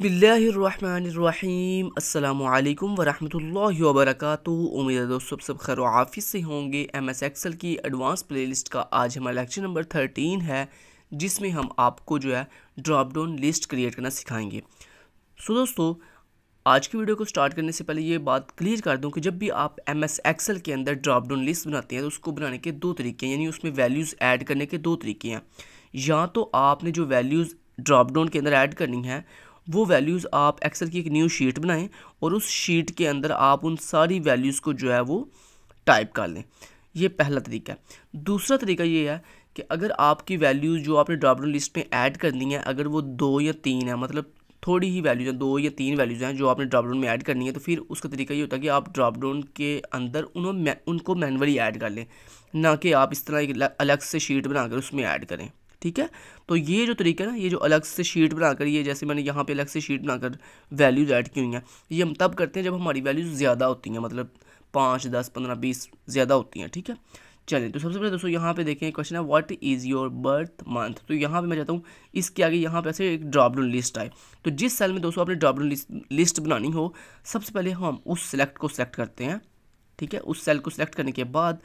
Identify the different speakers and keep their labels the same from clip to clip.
Speaker 1: बिल्लाम अल्लाम वरहमल वबरक उम्मीद है दोस्तों सब खैर हाफिज़ से होंगे एम एस एक्सल की एडवांस प्लेलिस्ट का आज हमारा लेक्चर नंबर थर्टीन है जिसमें हम आपको जो है ड्रॉप डाउन लिस्ट क्रिएट करना सिखाएंगे सो दोस्तों आज की वीडियो को स्टार्ट करने से पहले ये बात क्लियर कर दूँ कि जब भी आप एम एस एक्सल के अंदर ड्रॉप डाउन लिस्ट बनाते हैं तो उसको बनाने के दो तरीके हैं यानी उसमें वैल्यूज़ ऐड करने के दो तरीके हैं या तो आपने जो वैल्यूज़ ड्रॉप डाउन के अंदर ऐड करनी है वो वैल्यूज़ आप एक्सेल की एक न्यू शीट बनाएं और उस शीट के अंदर आप उन सारी वैल्यूज़ को जो है वो टाइप कर लें ये पहला तरीका है दूसरा तरीका ये है कि अगर आपकी वैल्यूज़ जो आपने डाउन लिस्ट में ऐड करनी है अगर वो दो या तीन है मतलब थोड़ी ही वैल्यूज हैं दो या तीन वैल्यूज़ हैं जो आपने डाउन में ऐड करनी है तो फिर उसका तरीका ये होता है कि आप ड्रापडाउन के अंदर उन्होंने उनको मैनुअली ऐड कर लें ना कि आप इस तरह एक अलग से शीट बनाकर उसमें ऐड करें ठीक है तो ये जो तरीका है ना ये जो अलग से शीट बनाकर ये जैसे मैंने यहाँ पे अलग से शीट बनाकर वैल्यूज ऐड की हुई हैं ये हम तब करते हैं जब हमारी वैल्यूज ज़्यादा होती हैं मतलब पाँच दस पंद्रह बीस ज़्यादा होती हैं ठीक है चलिए तो सबसे पहले दोस्तों यहाँ पे देखें क्वेश्चन है what is your birth month तो यहाँ पे मैं चाहता हूँ इसके आगे यहाँ पे ऐसे एक ड्रॉप डाउन लिस्ट आए तो जिस सेल में दोस्तों आपने ड्रॉप डाउन लिस्ट बनानी हो सबसे पहले हम उस सेलेक्ट को सेलेक्ट करते हैं ठीक है उस सेल को सिलेक्ट करने के बाद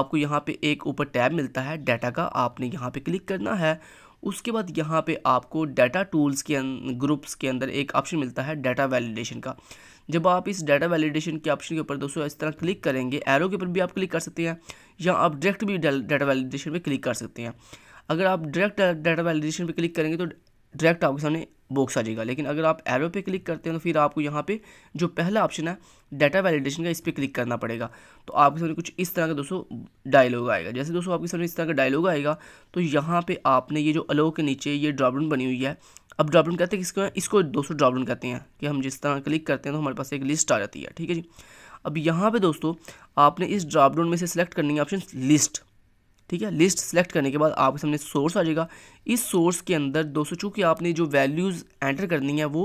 Speaker 1: आपको यहाँ पे एक ऊपर टैब मिलता है डाटा का आपने यहाँ पे क्लिक करना है उसके बाद यहाँ पे आपको डाटा टूल्स के ग्रुप्स अं-, के अंदर एक ऑप्शन मिलता है डाटा वैलिडेशन का जब आप इस डाटा वैलिडेशन के ऑप्शन के ऊपर दोस्तों इस तरह क्लिक करेंगे एरो के ऊपर भी आप क्लिक कर सकते हैं या आप डायरेक्ट भी डाटा वैलिडेशन पर क्लिक कर सकते हैं अगर आप डायरेक्ट डाटा वैलिडेशन पर क्लिक करेंगे तो डायरेक्ट आपके सामने बॉक्स आ जाएगा लेकिन अगर आप एरो पे क्लिक करते हैं तो फिर आपको यहाँ पे जो पहला ऑप्शन है डाटा वैलिडेशन का इस पर क्लिक करना पड़ेगा तो आपके सामने कुछ इस तरह का दोस्तों डायलॉग आएगा जैसे दोस्तों आपके सामने इस तरह का डायलॉग आएगा तो यहाँ पर आपने ये जो अलो के नीचे ये ड्रॉपडाउन बनी हुई है अब ड्रॉपडाउन कहते हैं किसको इसको दोस्तों ड्रॉपडाउन कहते हैं कि हम जिस तरह क्लिक करते हैं तो हमारे पास एक लिस्ट आ जाती है ठीक है जी अब यहाँ पे दोस्तों आपने इस ड्रॉपडाउन में से सेलेक्ट करनी है ऑप्शन लिस्ट ठीक है लिस्ट सेलेक्ट करने के बाद आपके सामने सोर्स आ जाएगा इस सोर्स के अंदर दोस्तों चूँकि आपने जो वैल्यूज़ एंटर करनी है वो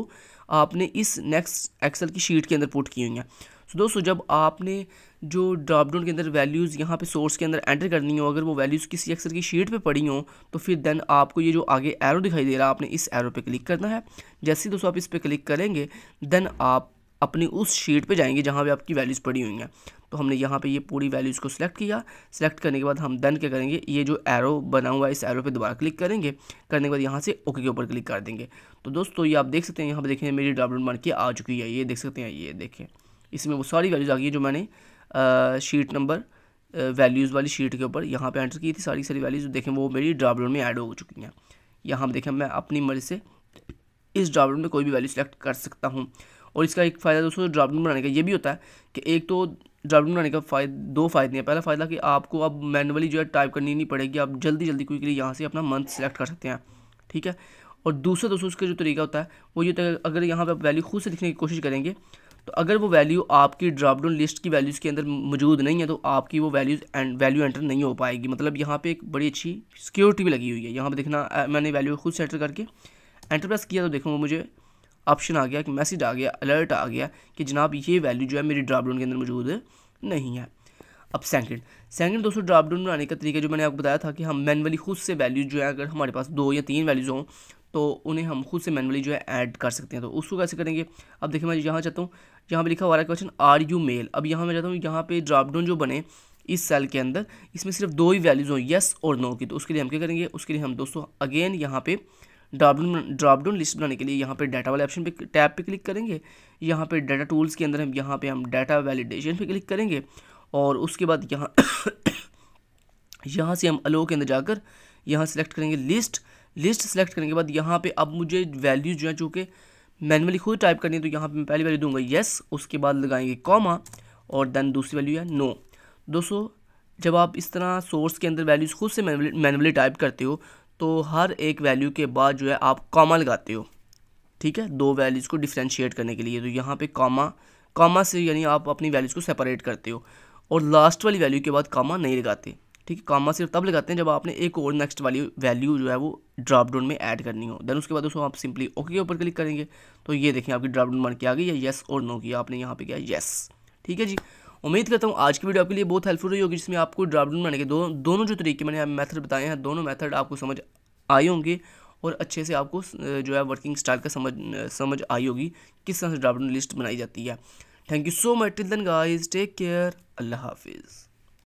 Speaker 1: आपने इस नेक्स्ट एक्सेल की शीट के अंदर पुट की हुई हैं सो so, दोस्तों जब आपने जो ड्रॉपडाउन के अंदर वैल्यूज़ यहाँ पे सोर्स के अंदर एंटर करनी हो अगर वो वैल्यूज़ किसी एक्सेल की शीट पे पड़ी हो तो फिर देन आपको ये जो आगे एरो दिखाई दे रहा है आपने इस एरो पे क्लिक करना है जैसे ही दोस्तों आप इस पर क्लिक करेंगे देन आप अपनी उस शीट पे जाएंगे जहाँ पे आपकी वैल्यूज़ पड़ी हुई हैं तो हमने यहाँ पे ये पूरी वैल्यूज़ को सिलेक्ट किया सिलेक्ट करने के बाद हम डन क्या करेंगे ये जो एरो बना हुआ है इस एरो पे दोबारा क्लिक करेंगे करने के बाद यहाँ से ओके के ऊपर क्लिक कर देंगे तो दोस्तों ये आप देख सकते हैं यहाँ पर देखें मेरी डॉबलेट बन के आ चुकी है ये देख सकते हैं ये देखें इसमें वो सारी वैल्यूज़ आ गई है जो मैंने शीट नंबर वैल्यूज़ वाली शीट के ऊपर यहाँ पर एंटर की थी सारी सारी वैल्यूज़ देखें वो मेरी डॉबलेट में ऐड हो चुकी हैं यहाँ पर देखें मैं अपनी मर्ज़ी से इस डॉबलेट में कोई भी वैल्यू सेलेक्ट कर सकता हूँ और इसका एक फ़ायदा दोस्तों ड्राफ्ट बनाने का ये भी होता है कि एक तो ड्राफ्ट बनाने का फायदा दो फायदे हैं पहला फ़ायदा कि आपको अब मैनुअली जो है टाइप करनी नहीं पड़ेगी आप जल्दी जल्दी क्योंकि यहाँ से अपना मंथ सेलेक्ट कर सकते हैं ठीक है और दूसरा दोस्तों उसका जो तरीका होता है वो ये होता अगर यहाँ पर आप वैल्यू खुद से लिखने की कोशिश करेंगे तो अगर वो वैल्यू आपकी ड्रापडाउन डाउन लिस्ट की वैल्यूज़ के अंदर मौजूद नहीं है तो आपकी वो वैल्यूज़ एंड वैल्यू एंटर नहीं हो पाएगी मतलब यहाँ पे एक बड़ी अच्छी सिक्योरिटी भी लगी हुई है यहाँ पे देखना मैंने वैल्यू खुद से एंटर करके एंटर प्रेस किया तो देखो वो मुझे ऑप्शन आ गया कि मैसेज आ गया अलर्ट आ गया कि जनाब ये वैल्यू जो है मेरी ड्रापडाउन के अंदर मौजूद नहीं है अब सेकंड सेकंड दोस्तों ड्रापडाउन बनाने का तरीका जो मैंने आपको बताया था कि हम मैनुअली खुद से वैल्यू जो है अगर हमारे पास दो या तीन वैल्यूज़ हों तो उन्हें हम खुद से मैनुअली जो है ऐड कर सकते हैं तो उसको कैसे करेंगे अब देखिए मैं यहाँ चाहता हूँ यहाँ पर लिखा हुआ है क्वेश्चन आर यू मेल अब यहाँ मैं चाहता हूँ यहाँ पर ड्रापडाउन जो बने इस सेल के अंदर इसमें सिर्फ दो ही वैल्यूज़ हों येस और नो की तो उसके लिए हम क्या करेंगे उसके लिए हम दोस्तों अगेन यहाँ पर ड्रॉपडाउन ड्रॉपडाउन लिस्ट बनाने के लिए यहाँ पे डाटा वाले ऑप्शन पे टैब पे क्लिक करेंगे यहाँ पे डाटा टूल्स के अंदर हम यहाँ पे हम डाटा वैलिडेशन पे क्लिक करेंगे और उसके बाद यहाँ यहाँ से हम अलो के अंदर जाकर यहाँ सेलेक्ट करेंगे लिस्ट लिस्ट सेलेक्ट करने के बाद यहाँ पर अब मुझे वैल्यूज जो है चूँकि मैनुअली खुद टाइप करनी है तो यहाँ पर मैं पहली वैल्यू दूंगा येस उसके बाद लगाएंगे कॉमा और देन दूसरी वैल्यू है नो दोस्तों जब आप इस तरह सोर्स के अंदर वैल्यूज़ खुद से मैनुअली टाइप करते हो तो हर एक वैल्यू के बाद जो है आप कॉमा लगाते हो ठीक है दो वैल्यूज़ को डिफ्रेंशिएट करने के लिए तो यहाँ पे कॉमा कॉमा से यानी आप अपनी वैल्यूज़ को सेपरेट करते हो और लास्ट वाली वैल्यू के बाद कॉमा नहीं लगाते ठीक है कॉमा सिर्फ तब लगाते हैं जब आपने एक और नेक्स्ट वाली वैल्यू जो है वो ड्रॉप डाउन में ऐड करनी हो देन उसके बाद उसको आप सिंपली ओके के ऊपर क्लिक करेंगे तो ये देखें आपकी ड्रॉप डाउन बन के आ गई या येस और नो किया आपने यहाँ पर किया येस ठीक है जी उम्मीद करता हूँ आज की वीडियो आपके लिए बहुत हेल्पफुल रही होगी जिसमें आपको ड्राफ्ट बनाने के दो, दोनों जो तरीके मैंने मैथड बताए हैं दोनों मैथड आपको समझ आए होंगे और अच्छे से आपको जो है वर्किंग स्टाइल का समझ समझ आई होगी किस तरह से ड्राफ्ट लिस्ट बनाई जाती है thank you so much till then guys take care अल्लाह हाफिज़